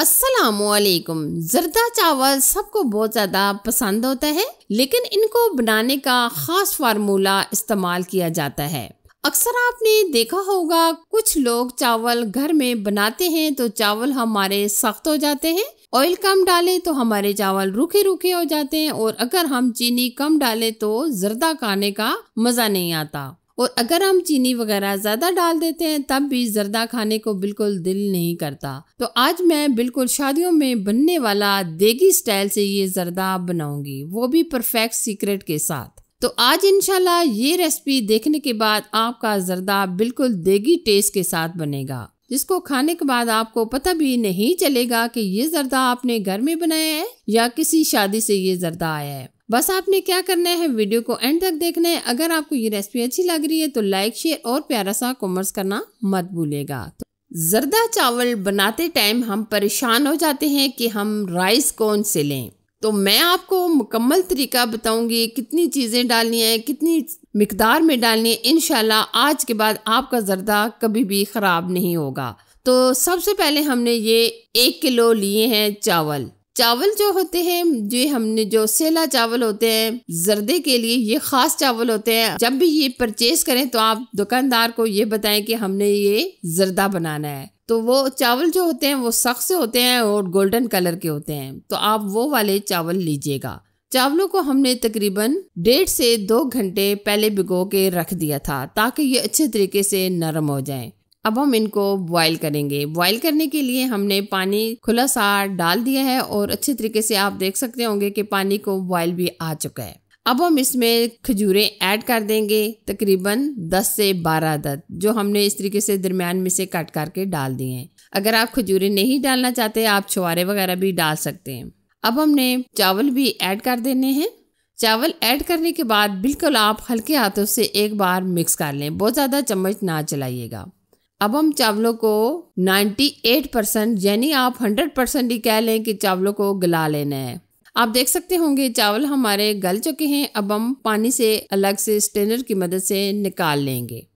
असलकुम जरदा चावल सबको बहुत ज़्यादा पसंद होता है लेकिन इनको बनाने का ख़ास फार्मूला इस्तेमाल किया जाता है अक्सर आपने देखा होगा कुछ लोग चावल घर में बनाते हैं तो चावल हमारे सख्त हो जाते हैं ऑयल कम डालें तो हमारे चावल रूखे रूखे हो जाते हैं और अगर हम चीनी कम डालें तो जरदा खाने का मज़ा नहीं आता और अगर हम चीनी वगैरह ज़्यादा डाल देते हैं तब भी जरदा खाने को बिल्कुल दिल नहीं करता तो आज मैं बिल्कुल शादियों में बनने वाला देगी स्टाइल से ये जरदा बनाऊंगी वो भी परफेक्ट सीक्रेट के साथ तो आज इनशाला ये रेसिपी देखने के बाद आपका जरदा बिल्कुल देगी टेस्ट के साथ बनेगा जिसको खाने के बाद आपको पता भी नहीं चलेगा कि ये जरदा आपने घर में बनाया है या किसी शादी से ये जरदा आया है बस आपने क्या करना है वीडियो को एंड तक देखना है अगर आपको ये रेसिपी अच्छी लग रही है तो लाइक शेयर और प्यारा सा कॉमर्स करना मत भूलेगा तो जरदा चावल बनाते टाइम हम परेशान हो जाते हैं कि हम राइस कौन से लें तो मैं आपको मुकम्मल तरीका बताऊंगी कितनी चीज़ें डालनी है कितनी मकदार में डालनी है इन आज के बाद आपका जरदा कभी भी ख़राब नहीं होगा तो सबसे पहले हमने ये एक किलो लिए हैं चावल चावल जो होते हैं ये हमने जो सेला चावल होते हैं जर्दे के लिए ये खास चावल होते हैं जब भी ये परचेज करें तो आप दुकानदार को ये बताएं कि हमने ये जर्दा बनाना है तो वो चावल जो होते हैं वो सख्त से होते हैं और गोल्डन कलर के होते हैं तो आप वो वाले चावल लीजिएगा चावलों को हमने तकरीबन डेढ़ से दो घंटे पहले भिगो के रख दिया था ताकि ये अच्छे तरीके से नरम हो जाएं। अब हम इनको बॉयल करेंगे बॉयल करने के लिए हमने पानी खुला सा डाल दिया है और अच्छे तरीके से आप देख सकते होंगे कि पानी को बॉयल भी आ चुका है अब हम इसमें खजूरें ऐड कर देंगे तकरीबन 10 से 12 अदद जो हमने इस तरीके से दरमियान में से कट करके डाल दिए हैं अगर आप खजूरें नहीं डालना चाहते आप छुआरे वगैरह भी डाल सकते हैं अब हमने चावल भी ऐड कर देने हैं चावल ऐड करने के बाद बिल्कुल आप हल्के हाथों से एक बार मिक्स कर लें बहुत ज़्यादा चम्मच ना चलाइएगा अब हम चावलों को 98 परसेंट यानी आप 100 परसेंट ही कह लें कि चावलों को गला लेना है आप देख सकते होंगे चावल हमारे गल चुके हैं अब हम पानी से अलग से स्टेनर की मदद से निकाल लेंगे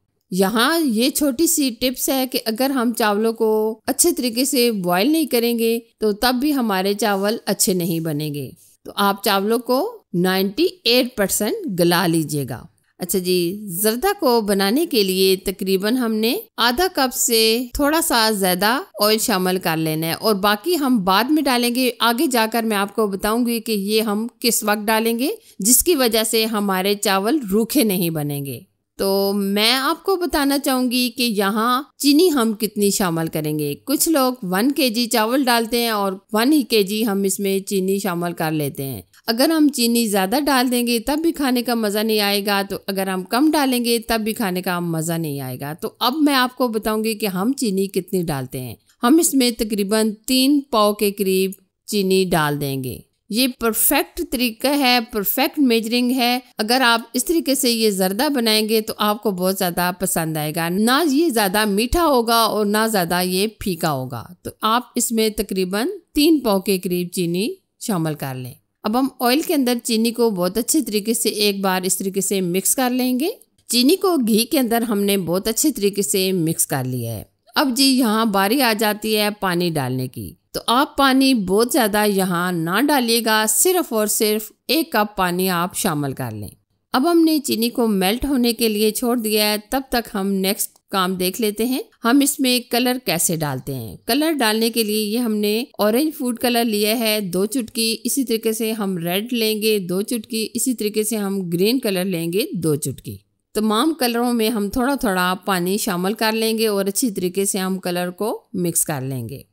यहाँ ये छोटी सी टिप्स है कि अगर हम चावलों को अच्छे तरीके से बॉईल नहीं करेंगे तो तब भी हमारे चावल अच्छे नहीं बनेंगे तो आप चावलों को 98 परसेंट गला लीजिएगा अच्छा जी जर्दा को बनाने के लिए तकरीबन हमने आधा कप से थोड़ा सा ज्यादा ऑयल शामिल कर लेना है और बाकी हम बाद में डालेंगे आगे जाकर मैं आपको बताऊंगी कि ये हम किस वक्त डालेंगे जिसकी वजह से हमारे चावल रूखे नहीं बनेंगे तो मैं आपको बताना चाहूँगी कि यहाँ चीनी हम कितनी शामिल करेंगे कुछ लोग वन के जी चावल डालते हैं और वन ही के जी हम इसमें चीनी शामिल कर लेते हैं अगर हम चीनी ज़्यादा डाल देंगे तब भी खाने का मज़ा नहीं आएगा तो अगर हम कम डालेंगे तब भी खाने का मज़ा नहीं आएगा तो अब मैं आपको बताऊँगी कि हम चीनी कितनी डालते हैं हम इसमें तकरीबन तीन पाव के करीब चीनी डाल देंगे ये परफेक्ट तरीका है परफेक्ट मेजरिंग है अगर आप इस तरीके से ये जर्दा बनाएंगे तो आपको बहुत ज़्यादा पसंद आएगा ना ये ज़्यादा मीठा होगा और ना ज़्यादा ये फीका होगा तो आप इसमें तकरीबन तीन पाव के करीब चीनी शामिल कर लें अब हम ऑयल के अंदर चीनी को बहुत अच्छे तरीके से एक बार इस तरीके से मिक्स कर लेंगे चीनी को घी के अंदर हमने बहुत अच्छे तरीके से मिक्स कर लिया है अब जी यहाँ बारी आ जाती है पानी डालने की तो आप पानी बहुत ज़्यादा यहाँ ना डालिएगा सिर्फ और सिर्फ एक कप पानी आप शामिल कर लें अब हमने चीनी को मेल्ट होने के लिए छोड़ दिया है तब तक हम नेक्स्ट काम देख लेते हैं हम इसमें कलर कैसे डालते हैं कलर डालने के लिए ये हमने ऑरेंज फूड कलर लिया है दो चुटकी इसी तरीके से हम रेड लेंगे दो चुटकी इसी तरीके से हम ग्रीन कलर लेंगे दो चुटकी तमाम कलरों में हम थोड़ा थोड़ा पानी शामिल कर लेंगे और अच्छी तरीके से हम कलर को मिक्स कर लेंगे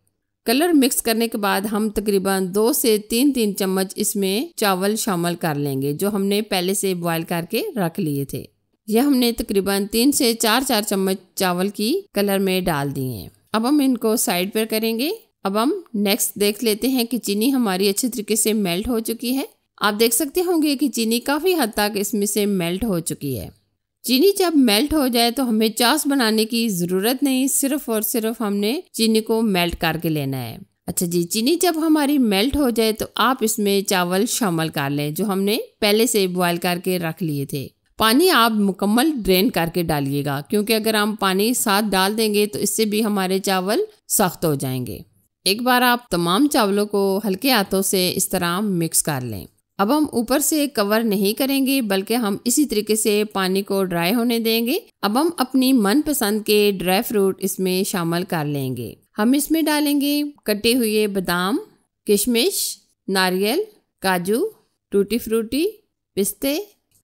कलर मिक्स करने के बाद हम तकरीबन दो से तीन तीन चम्मच इसमें चावल शामिल कर लेंगे जो हमने पहले से बॉयल करके रख लिए थे यह हमने तकरीबन तीन से चार चार चम्मच चावल की कलर में डाल दिए हैं अब हम इनको साइड पर करेंगे अब हम नेक्स्ट देख लेते हैं कि चीनी हमारी अच्छे तरीके से मेल्ट हो चुकी है आप देख सकते होंगे कि चीनी काफ़ी हद तक इसमें से मेल्ट हो चुकी है चीनी जब मेल्ट हो जाए तो हमें चास बनाने की ज़रूरत नहीं सिर्फ और सिर्फ हमने चीनी को मेल्ट करके लेना है अच्छा जी चीनी जब हमारी मेल्ट हो जाए तो आप इसमें चावल शामिल कर लें जो हमने पहले से बॉयल करके रख लिए थे पानी आप मुकम्मल ड्रेन करके डालिएगा क्योंकि अगर हम पानी साथ डाल देंगे तो इससे भी हमारे चावल सख्त हो जाएंगे एक बार आप तमाम चावलों को हल्के हाथों से इस तरह मिक्स कर लें अब हम ऊपर से कवर नहीं करेंगे बल्कि हम इसी तरीके से पानी को ड्राई होने देंगे अब हम अपनी मनपसंद के ड्राई फ्रूट इसमें शामिल कर लेंगे हम इसमें डालेंगे कटे हुए बादाम किशमिश नारियल काजू टूटी फ्रूटी पिस्ते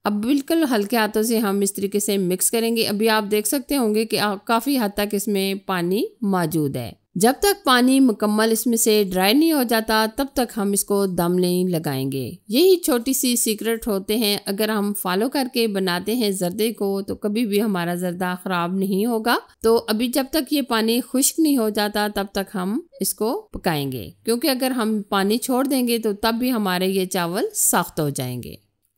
अब बिल्कुल हल्के हाथों से हम इस तरीके से मिक्स करेंगे अभी आप देख सकते होंगे कि काफ़ी हद तक इसमें पानी मौजूद है जब तक पानी मुकम्मल इसमें से ड्राई नहीं हो जाता तब तक हम इसको दम नहीं लगाएंगे यही छोटी सी सीक्रेट होते हैं अगर हम फॉलो करके बनाते हैं जर्दे को तो कभी भी हमारा जर्दा ख़राब नहीं होगा तो अभी जब तक ये पानी खुश्क नहीं हो जाता तब तक हम इसको पकाएंगे क्योंकि अगर हम पानी छोड़ देंगे तो तब भी हमारे ये चावल सख्त हो जाएंगे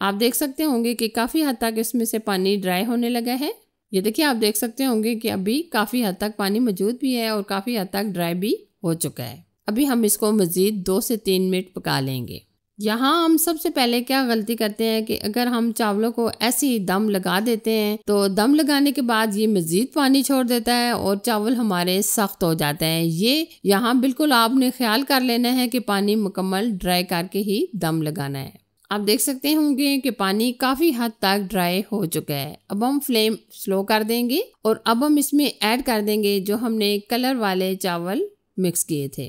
आप देख सकते होंगे कि काफ़ी हद तक इसमें से पानी ड्राई होने लगा है ये देखिए आप देख सकते होंगे कि अभी काफ़ी हद तक पानी मौजूद भी है और काफ़ी हद तक ड्राई भी हो चुका है अभी हम इसको मज़ीद दो से तीन मिनट पका लेंगे यहाँ हम सबसे पहले क्या गलती करते हैं कि अगर हम चावलों को ऐसे ही दम लगा देते हैं तो दम लगाने के बाद ये मज़ीद पानी छोड़ देता है और चावल हमारे सख्त हो जाते हैं ये यहाँ बिल्कुल आपने ख्याल कर लेना है कि पानी मुकम्मल ड्राई करके ही दम लगाना है आप देख सकते होंगे कि पानी काफ़ी हद तक ड्राई हो चुका है अब हम फ्लेम स्लो कर देंगे और अब हम इसमें ऐड कर देंगे जो हमने कलर वाले चावल मिक्स किए थे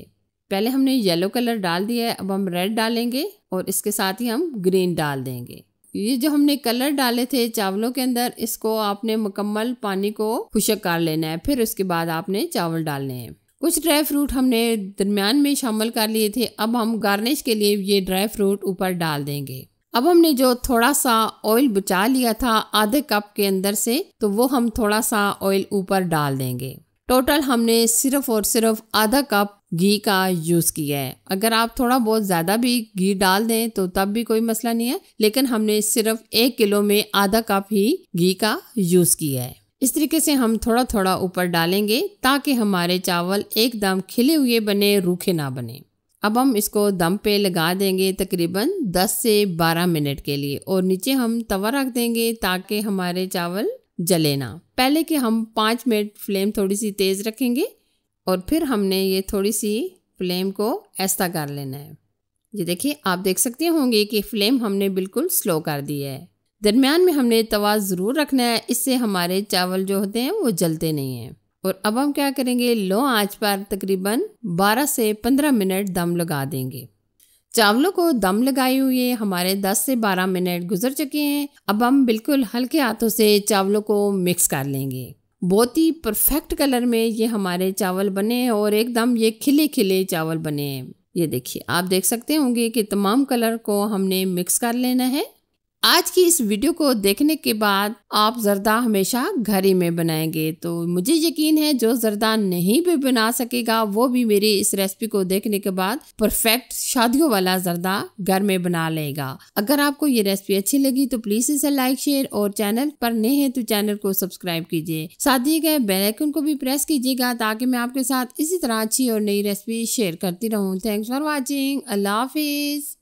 पहले हमने येलो कलर डाल दिया है अब हम रेड डालेंगे और इसके साथ ही हम ग्रीन डाल देंगे ये जो हमने कलर डाले थे चावलों के अंदर इसको आपने मुकम्मल पानी को खुशक कर लेना है फिर उसके बाद आपने चावल डालने हैं कुछ ड्राई फ्रूट हमने दरमियान में शामिल कर लिए थे अब हम गार्निश के लिए ये ड्राई फ्रूट ऊपर डाल देंगे अब हमने जो थोड़ा सा ऑयल बचा लिया था आधे कप के अंदर से तो वो हम थोड़ा सा ऑयल ऊपर डाल देंगे टोटल हमने सिर्फ और सिर्फ आधा कप घी का यूज़ किया है अगर आप थोड़ा बहुत ज़्यादा भी घी डाल दें तो तब भी कोई मसला नहीं है लेकिन हमने सिर्फ एक किलो में आधा कप ही घी का यूज़ किया है इस तरीके से हम थोड़ा थोड़ा ऊपर डालेंगे ताकि हमारे चावल एकदम खिले हुए बने रूखे ना बने अब हम इसको दम पे लगा देंगे तकरीबन 10 से 12 मिनट के लिए और नीचे हम तवा रख देंगे ताकि हमारे चावल जले ना पहले कि हम पाँच मिनट फ्लेम थोड़ी सी तेज़ रखेंगे और फिर हमने ये थोड़ी सी फ्लेम को ऐसा कर लेना है ये देखिए आप देख सकते होंगे कि फ्लेम हमने बिल्कुल स्लो कर दी है दरमियान में हमने तवा ज़रूर रखना है इससे हमारे चावल जो होते हैं वो जलते नहीं हैं और अब हम क्या करेंगे लो आंच पर तकरीबन 12 से 15 मिनट दम लगा देंगे चावलों को दम लगाए हुए हमारे 10 से 12 मिनट गुजर चुके हैं अब हम बिल्कुल हल्के हाथों से चावलों को मिक्स कर लेंगे बहुत ही परफेक्ट कलर में ये हमारे चावल बने हैं और एकदम ये खिले खिले चावल बने हैं ये देखिए आप देख सकते होंगे कि तमाम कलर को हमने मिक्स कर लेना है आज की इस वीडियो को देखने के बाद आप जरदा हमेशा घर ही में बनाएंगे तो मुझे यकीन है जो जरदा नहीं भी बना सकेगा वो भी मेरी इस रेसिपी को देखने के बाद परफेक्ट शादियों वाला जरदा घर में बना लेगा अगर आपको ये रेसिपी अच्छी लगी तो प्लीज इसे लाइक शेयर और चैनल पर नए हैं तो चैनल को सब्सक्राइब कीजिए साथ ही गए बेलाइकन को भी प्रेस कीजिएगा ताकि मैं आपके साथ इसी तरह अच्छी और नई रेसिपी शेयर करती रहूँ थैंक्स फॉर वॉचिंग अल्लाह हाफिज़